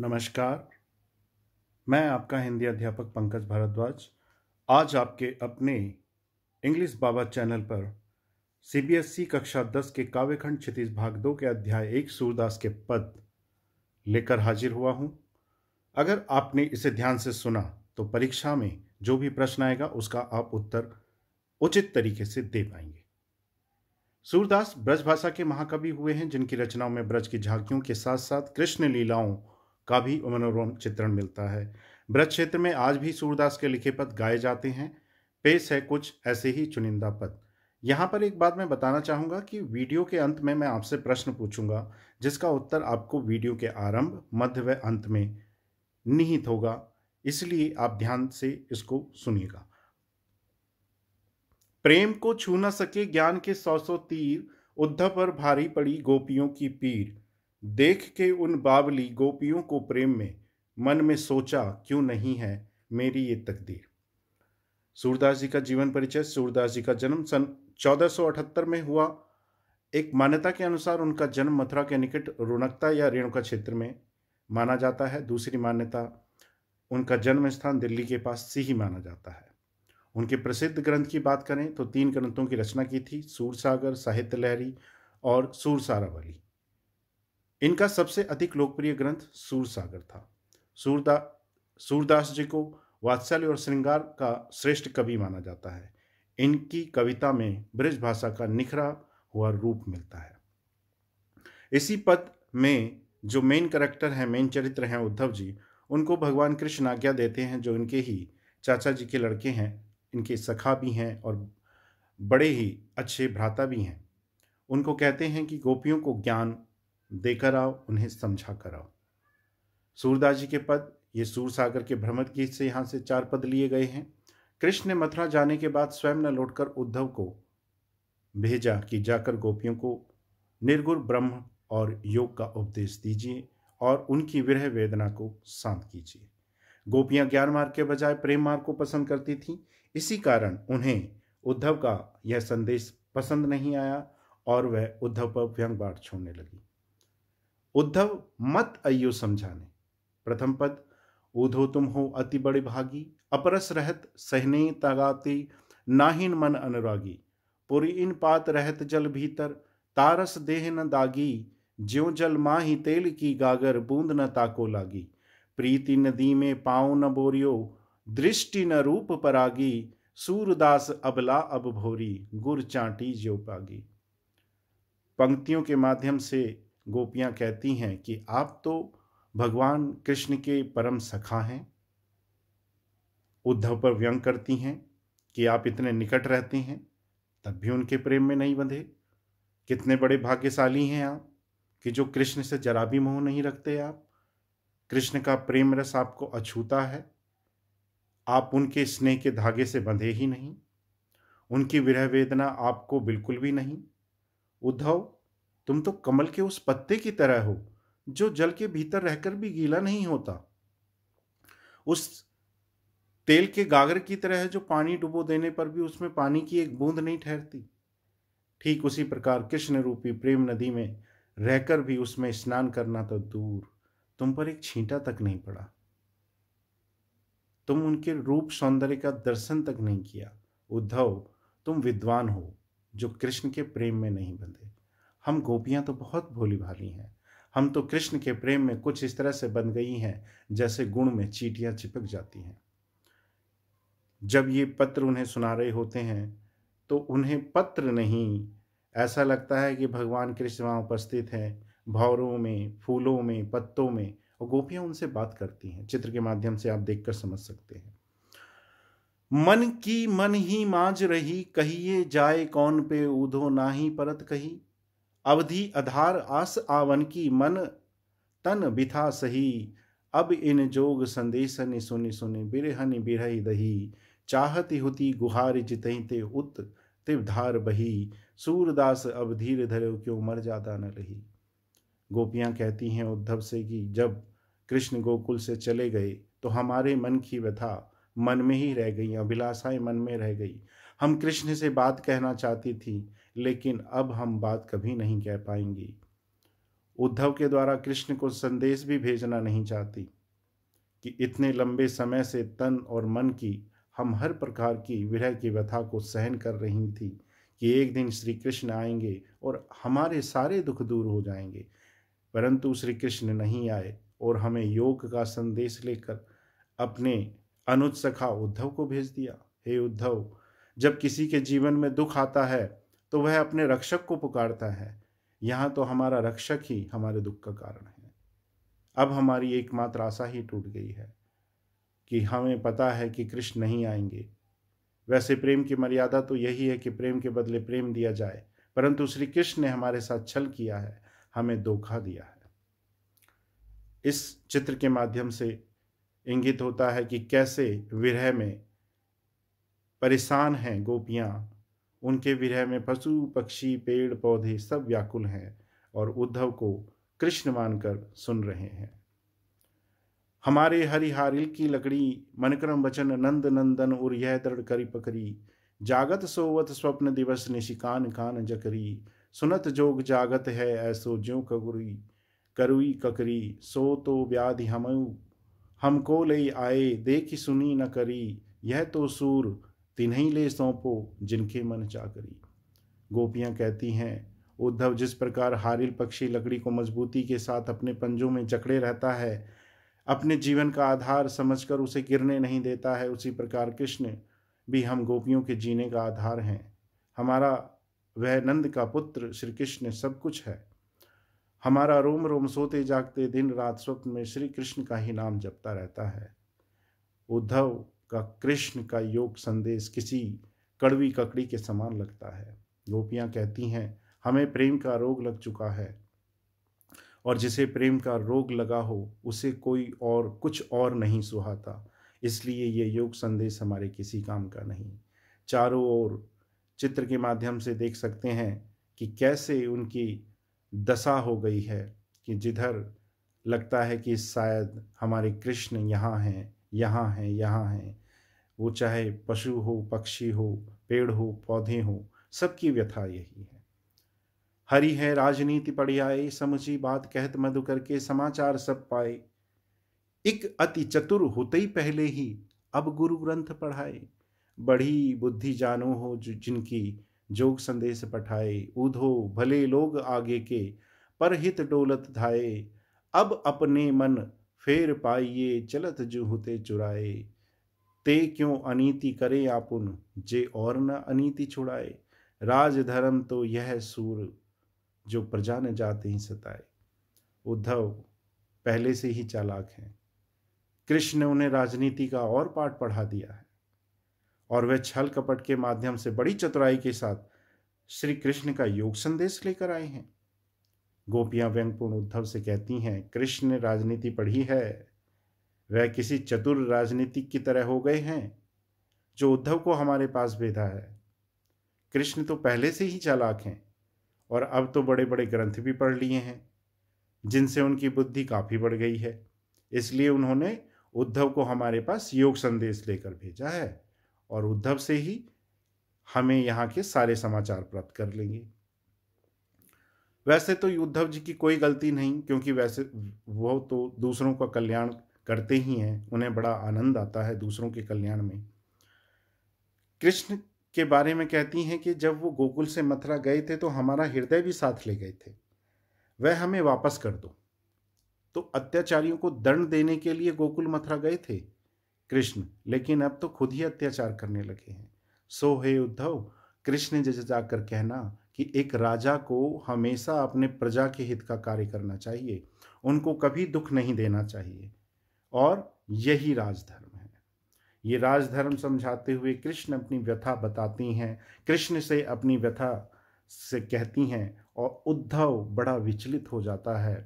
नमस्कार मैं आपका हिंदी अध्यापक पंकज भारद्वाज आज आपके अपने इंग्लिश बाबा चैनल पर सीबीएसई कक्षा 10 के काव्यखंड क्षितिज भाग दो के अध्याय एक सूरदास के पद लेकर हाजिर हुआ हूं अगर आपने इसे ध्यान से सुना तो परीक्षा में जो भी प्रश्न आएगा उसका आप उत्तर उचित तरीके से दे पाएंगे सूरदास ब्रज भाषा के महाकवि हुए हैं जिनकी रचनाओं में ब्रज की झांकियों के साथ साथ कृष्ण लीलाओं का भी मनोरम चित्रण मिलता है ब्रज क्षेत्र में आज भी सूरदास के लिखे पद गाए जाते हैं पेश है कुछ ऐसे ही चुनिंदा पद यहाँ पर एक बात मैं बताना चाहूँगा कि वीडियो के अंत में मैं आपसे प्रश्न पूछूंगा जिसका उत्तर आपको वीडियो के आरंभ मध्य व अंत में निहित होगा इसलिए आप ध्यान से इसको सुनिएगा प्रेम को छू न सके ज्ञान के सौ सौ तीर उद्धव पर भारी पड़ी गोपियों की पीर देख के उन बावली गोपियों को प्रेम में मन में सोचा क्यों नहीं है मेरी ये तकदीर सूरदास जी का जीवन परिचय सूरदास जी का जन्म सन 1478 में हुआ एक मान्यता के अनुसार उनका जन्म मथुरा के निकट रोनकता या रेणुका क्षेत्र में माना जाता है दूसरी मान्यता उनका जन्म स्थान दिल्ली के पास से ही माना जाता है उनके प्रसिद्ध ग्रंथ की बात करें तो तीन ग्रंथों की रचना की थी सूरसागर साहित्य लहरी और सूरसारावली इनका सबसे अधिक लोकप्रिय ग्रंथ सूरसागर था सूरदा सूरदास जी को वात्सल्य और श्रृंगार का श्रेष्ठ कवि माना जाता है इनकी कविता में ब्रज भाषा का निखरा हुआ रूप मिलता है इसी पद में जो मेन करेक्टर हैं मेन चरित्र हैं उद्धव जी उनको भगवान कृष्ण आज्ञा देते हैं जो इनके ही चाचा जी के लड़के हैं इनके सखा भी हैं और बड़े ही अच्छे भ्राता भी हैं उनको कहते हैं कि गोपियों को ज्ञान देकर आओ उन्हें समझा कर आओ सूरदास जी के पद ये सूरसागर के भ्रमत गीत से यहाँ से चार पद लिए गए हैं कृष्ण ने मथुरा जाने के बाद स्वयं न लौटकर उद्धव को भेजा कि जाकर गोपियों को निर्गुर ब्रह्म और योग का उपदेश दीजिए और उनकी विरह वेदना को शांत कीजिए गोपियां ज्ञान मार्ग के बजाय प्रेम मार्ग को पसंद करती थीं इसी कारण उन्हें उद्धव का यह संदेश पसंद नहीं आया और वह उद्धव पर व्यंग बाढ़ छोड़ने लगी उद्धव मत अयो समझाने प्रथम पद ऊधो तुम हो अति बड़े भागी अपरस रहत सहने तगाते नाहीन मन अनुरागी पुरी इन पात रहत जल भीतर तारस देह न दागी ज्यो जल माही तेल की गागर बूंद न ताको लागी प्रीति नदी में पाओ न बोरियो दृष्टि न रूप परागी सूरदास अबला अब भोरी गुर चाटी ज्यो पागी पंक्तियों के माध्यम से गोपियाँ कहती हैं कि आप तो भगवान कृष्ण के परम सखा हैं उद्धव पर व्यंग करती हैं कि आप इतने निकट रहते हैं तब भी उनके प्रेम में नहीं बंधे कितने बड़े भाग्यशाली हैं आप कि जो कृष्ण से जरा भी मोह नहीं रखते आप कृष्ण का प्रेम रस आपको अछूता है आप उनके स्नेह के धागे से बंधे ही नहीं उनकी विरह वेदना आपको बिल्कुल भी नहीं उद्धव तुम तो कमल के उस पत्ते की तरह हो जो जल के भीतर रहकर भी गीला नहीं होता उस तेल के गागर की तरह है जो पानी डुबो देने पर भी उसमें पानी की एक बूंद नहीं ठहरती ठीक उसी प्रकार कृष्ण रूपी प्रेम नदी में रहकर भी उसमें स्नान करना तो दूर तुम पर एक छींटा तक नहीं पड़ा तुम उनके रूप सौंदर्य का दर्शन तक नहीं किया उद्धव तुम विद्वान हो जो कृष्ण के प्रेम में नहीं बंधे हम गोपियाँ तो बहुत भोली भाली हैं हम तो कृष्ण के प्रेम में कुछ इस तरह से बन गई हैं जैसे गुण में चीटियाँ चिपक जाती हैं जब ये पत्र उन्हें सुना रहे होते हैं तो उन्हें पत्र नहीं ऐसा लगता है कि भगवान कृष्ण वहाँ उपस्थित हैं भौरों में फूलों में पत्तों में और गोपियाँ उनसे बात करती हैं चित्र के माध्यम से आप देखकर समझ सकते हैं मन की मन ही मांझ रही कहिए जाए कौन पे ऊधो ना ही परत कही अवधि आधार आस आवन की मन तन बिथा सही अब इन जोग संदेश नि सुनि सुनि बिरहन बिरही दही चाहती हुति गुहार जितही ते उत तिवधार बही सूरदास अब धीर धरे क्यों मर जाता न रही गोपियाँ कहती हैं उद्धव से कि जब कृष्ण गोकुल से चले गए तो हमारे मन की व्यथा मन में ही रह गई अभिलाषाएं मन में रह गई हम कृष्ण से बात कहना चाहती थी लेकिन अब हम बात कभी नहीं कह पाएंगी उद्धव के द्वारा कृष्ण को संदेश भी भेजना नहीं चाहती कि इतने लंबे समय से तन और मन की हम हर प्रकार की विरह की व्यथा को सहन कर रही थी कि एक दिन श्री कृष्ण आएंगे और हमारे सारे दुख दूर हो जाएंगे परंतु श्री कृष्ण नहीं आए और हमें योग का संदेश लेकर अपने अनुज सखा उद्धव को भेज दिया हे उद्धव जब किसी के जीवन में दुख आता है तो वह अपने रक्षक को पुकारता है यहाँ तो हमारा रक्षक ही हमारे दुख का कारण है अब हमारी एकमात्र आशा ही टूट गई है कि हमें पता है कि कृष्ण नहीं आएंगे वैसे प्रेम की मर्यादा तो यही है कि प्रेम के बदले प्रेम दिया जाए परंतु श्री कृष्ण ने हमारे साथ छल किया है हमें धोखा दिया है इस चित्र के माध्यम से इंगित होता है कि कैसे विरह में परेशान हैं गोपियाँ उनके विरह में पशु पक्षी पेड़ पौधे सब व्याकुल हैं और उद्धव को कृष्ण मानकर सुन रहे हैं हमारे हरिहारिल की लकड़ी मनक्रम वचन नंद नंदन उर यह दृढ़ करी पकड़ी जागत सोवत स्वप्न दिवस निशिकान कान जकरी सुनत जोग जागत है ऐसो ज्यो कगुरी करुई ककरी सो तो व्याधि हम हमको ले आए देखी सुनी न करी यह तो सूर ही ले सौंपो जिनके मन चाकरी गोपियां कहती हैं उद्धव जिस प्रकार हारिल पक्षी लकड़ी को मजबूती के साथ अपने पंजों में जकड़े रहता है अपने जीवन का आधार समझकर उसे गिरने नहीं देता है उसी प्रकार कृष्ण भी हम गोपियों के जीने का आधार हैं हमारा वह नंद का पुत्र श्री कृष्ण सब कुछ है हमारा रोम रोम सोते जागते दिन रात स्वप्न में श्री कृष्ण का ही नाम जपता रहता है उद्धव का कृष्ण का योग संदेश किसी कड़वी ककड़ी के समान लगता है गोपियाँ कहती हैं हमें प्रेम का रोग लग चुका है और जिसे प्रेम का रोग लगा हो उसे कोई और कुछ और नहीं सुहाता इसलिए ये योग संदेश हमारे किसी काम का नहीं चारों ओर चित्र के माध्यम से देख सकते हैं कि कैसे उनकी दशा हो गई है कि जिधर लगता है कि शायद हमारे कृष्ण यहाँ हैं यहाँ हैं यहाँ हैं वो चाहे पशु हो पक्षी हो पेड़ हो पौधे हो सबकी व्यथा यही है हरि है राजनीति पड़ी आए समझी बात कहत मधु करके समाचार सब पाए एक अति चतुर होते ही पहले ही अब गुरु ग्रंथ पढ़ाए बढ़ी बुद्धि जानो हो जिनकी जोग संदेश पठाए उधो भले लोग आगे के पर हित डोलत धाए अब अपने मन फेर पाइये चलत जूहते चुराए ते क्यों अनीति करे आपुन जे और न अनीति छुड़ाए राज धर्म तो यह सूर जो प्रजा न जाते ही सताए उद्धव पहले से ही चालाक हैं कृष्ण ने उन्हें राजनीति का और पाठ पढ़ा दिया है और वह छल कपट के माध्यम से बड़ी चतुराई के साथ श्री कृष्ण का योग संदेश लेकर आए हैं गोपियां व्यंगपूर्ण उद्धव से कहती हैं कृष्ण ने राजनीति पढ़ी है वह किसी चतुर राजनीतिक की तरह हो गए हैं जो उद्धव को हमारे पास भेजा है कृष्ण तो पहले से ही चालाक हैं और अब तो बड़े बड़े ग्रंथ भी पढ़ लिए हैं जिनसे उनकी बुद्धि काफ़ी बढ़ गई है इसलिए उन्होंने उद्धव को हमारे पास योग संदेश लेकर भेजा है और उद्धव से ही हमें यहाँ के सारे समाचार प्राप्त कर लेंगे वैसे तो उद्धव जी की कोई गलती नहीं क्योंकि वैसे वो तो दूसरों का कल्याण करते ही हैं उन्हें बड़ा आनंद आता है दूसरों के कल्याण में कृष्ण के बारे में कहती हैं कि जब वो गोकुल से मथुरा गए थे तो हमारा हृदय भी साथ ले गए थे वह हमें वापस कर दो तो अत्याचारियों को दंड देने के लिए गोकुल मथुरा गए थे कृष्ण लेकिन अब तो खुद ही अत्याचार करने लगे हैं सो हे उद्धव कृष्ण जज जाकर कहना कि एक राजा को हमेशा अपने प्रजा के हित का कार्य करना चाहिए उनको कभी दुख नहीं देना चाहिए और यही राजधर्म है ये राजधर्म समझाते हुए कृष्ण अपनी व्यथा बताती हैं कृष्ण से अपनी व्यथा से कहती हैं और उद्धव बड़ा विचलित हो जाता है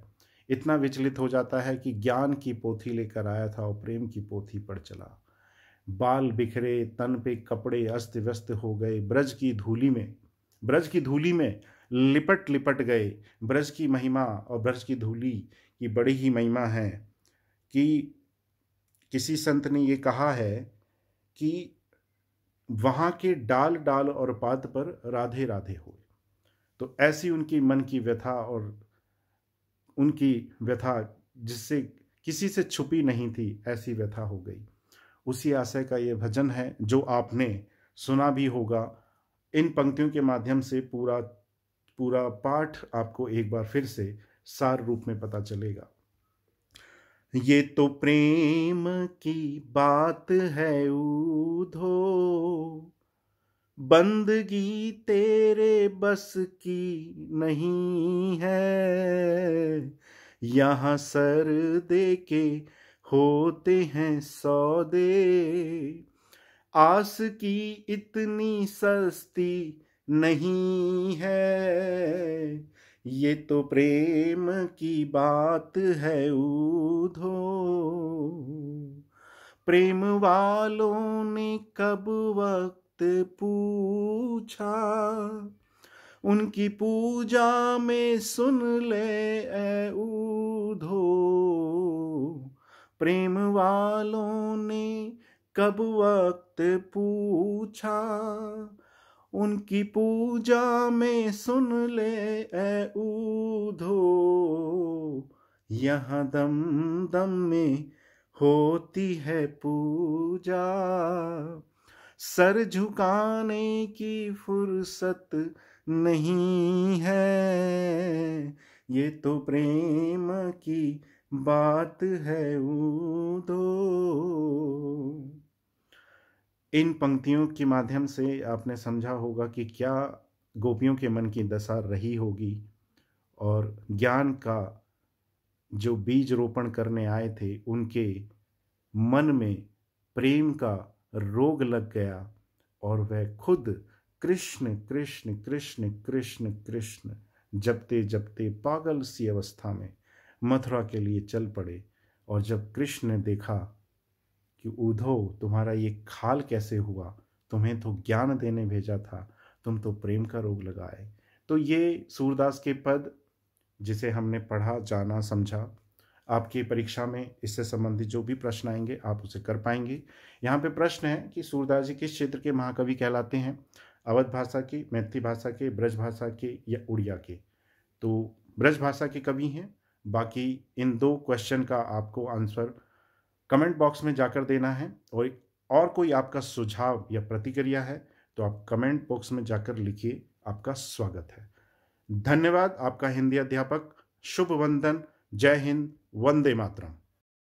इतना विचलित हो जाता है कि ज्ञान की पोथी लेकर आया था और प्रेम की पोथी पढ़ चला बाल बिखरे तन पे कपड़े अस्त व्यस्त हो गए ब्रज की धूली में ब्रज की धूली में लिपट लिपट गए ब्रज की महिमा और ब्रज की धूली की बड़ी ही महिमा है कि किसी संत ने ये कहा है कि वहाँ के डाल डाल और पात पर राधे राधे हो तो ऐसी उनकी मन की व्यथा और उनकी व्यथा जिससे किसी से छुपी नहीं थी ऐसी व्यथा हो गई उसी आशय का ये भजन है जो आपने सुना भी होगा इन पंक्तियों के माध्यम से पूरा पूरा पाठ आपको एक बार फिर से सार रूप में पता चलेगा ये तो प्रेम की बात है ऊधो बंदगी तेरे बस की नहीं है यहाँ सर दे के होते हैं सौदे आस की इतनी सस्ती नहीं है ये तो प्रेम की बात है ऊधो प्रेम वालों ने कब वक्त पूछा उनकी पूजा में सुन ले ऊधो प्रेम वालों ने कब वक्त पूछा उनकी पूजा में सुन ले ए ऊधो यहाँ दम दम में होती है पूजा सर झुकाने की फुर्सत नहीं है ये तो प्रेम की बात है ऊधो इन पंक्तियों के माध्यम से आपने समझा होगा कि क्या गोपियों के मन की दशा रही होगी और ज्ञान का जो बीज रोपण करने आए थे उनके मन में प्रेम का रोग लग गया और वह खुद कृष्ण कृष्ण कृष्ण कृष्ण कृष्ण जपते जपते पागल सी अवस्था में मथुरा के लिए चल पड़े और जब कृष्ण ने देखा कि उधो तुम्हारा ये खाल कैसे हुआ तुम्हें तो ज्ञान देने भेजा था तुम तो प्रेम का रोग लगाए तो ये सूरदास के पद जिसे हमने पढ़ा जाना समझा आपकी परीक्षा में इससे संबंधित जो भी प्रश्न आएंगे आप उसे कर पाएंगे यहाँ पे प्रश्न है कि सूरदास जी किस क्षेत्र के महाकवि कहलाते हैं अवध भाषा के मैथिली भाषा के ब्रज भाषा के या उड़िया के तो ब्रज भाषा के कवि हैं बाकी इन दो क्वेश्चन का आपको आंसर कमेंट बॉक्स में जाकर देना है और और कोई आपका सुझाव या प्रतिक्रिया है तो आप कमेंट बॉक्स में जाकर लिखिए आपका स्वागत है धन्यवाद आपका हिंदी अध्यापक शुभ वंदन जय हिंद वंदे मातरम